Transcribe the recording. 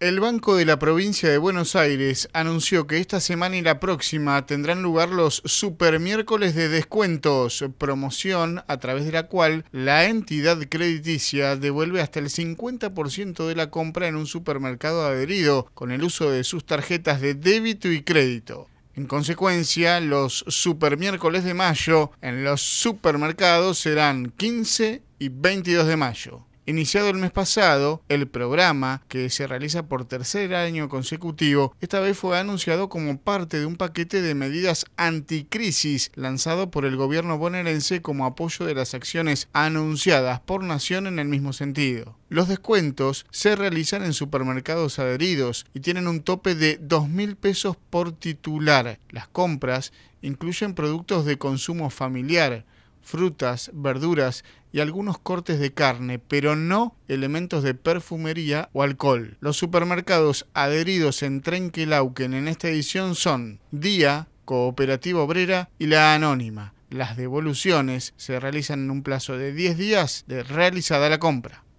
El Banco de la Provincia de Buenos Aires anunció que esta semana y la próxima tendrán lugar los super miércoles de descuentos, promoción a través de la cual la entidad crediticia devuelve hasta el 50% de la compra en un supermercado adherido con el uso de sus tarjetas de débito y crédito. En consecuencia, los super miércoles de mayo en los supermercados serán 15 y 22 de mayo. Iniciado el mes pasado, el programa, que se realiza por tercer año consecutivo, esta vez fue anunciado como parte de un paquete de medidas anticrisis lanzado por el gobierno bonaerense como apoyo de las acciones anunciadas por Nación en el mismo sentido. Los descuentos se realizan en supermercados adheridos y tienen un tope de 2.000 pesos por titular. Las compras incluyen productos de consumo familiar, frutas, verduras y algunos cortes de carne, pero no elementos de perfumería o alcohol. Los supermercados adheridos en Trenkelauken en esta edición son Día, Cooperativa Obrera y La Anónima. Las devoluciones se realizan en un plazo de 10 días de realizada la compra.